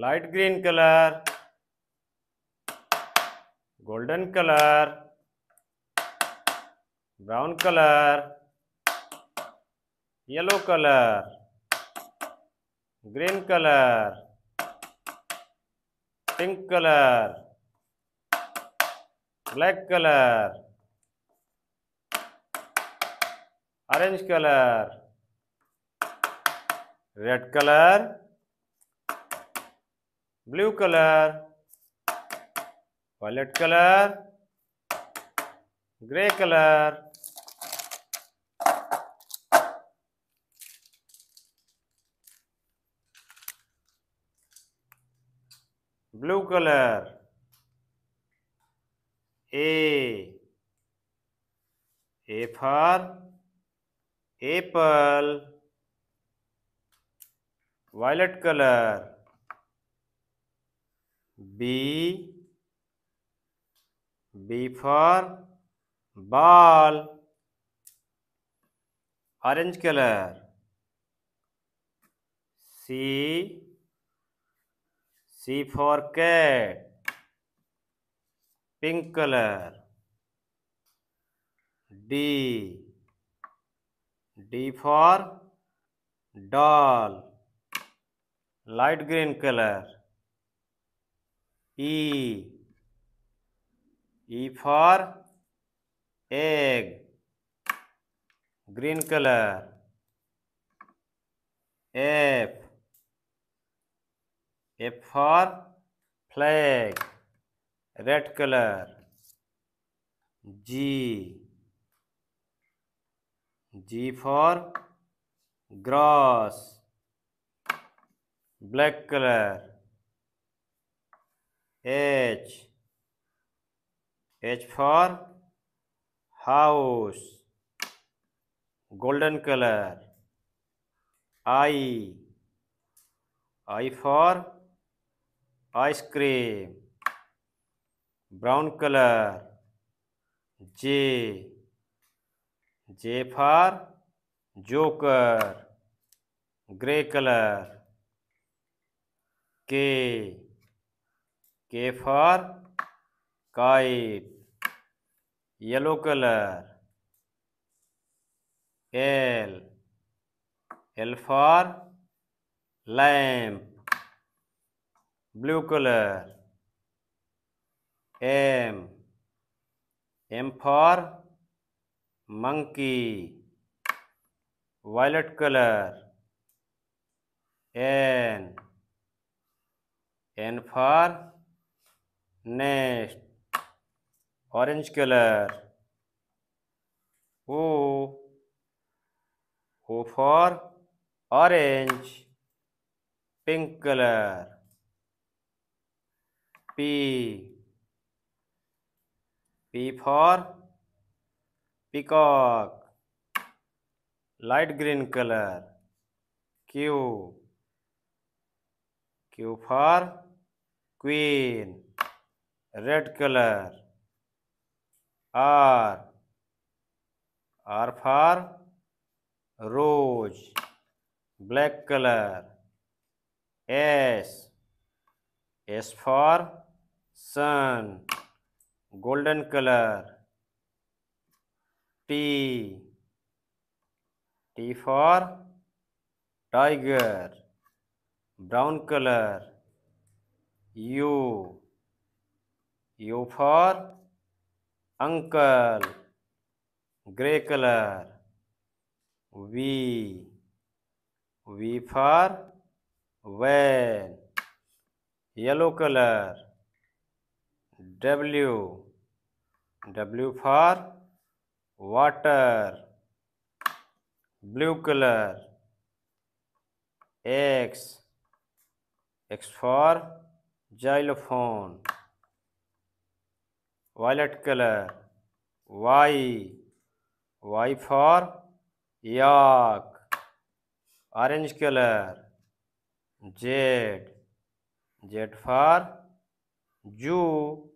light green color golden color brown color yellow color green color pink color black color orange color red color blue colour violet colour grey colour blue colour A A for apple violet colour B B for ball orange colour C C for cat pink colour D D for doll light green colour E. E for egg. Green color. F. F for flag. Red color. G. G for grass. Black color. H H for house golden colour I I for ice cream brown colour J J for joker grey colour K K for kite yellow colour L L for lamp blue colour M M for monkey violet colour N N for next orange colour O O for orange pink colour P P for peacock light green colour Q Q for queen red color r r for rose black color s s for sun golden color t t for tiger brown color u U for uncle grey colour V V for van yellow colour W W for water blue colour X X for xylophone violet colour Y Y for yak orange colour Z Z for जू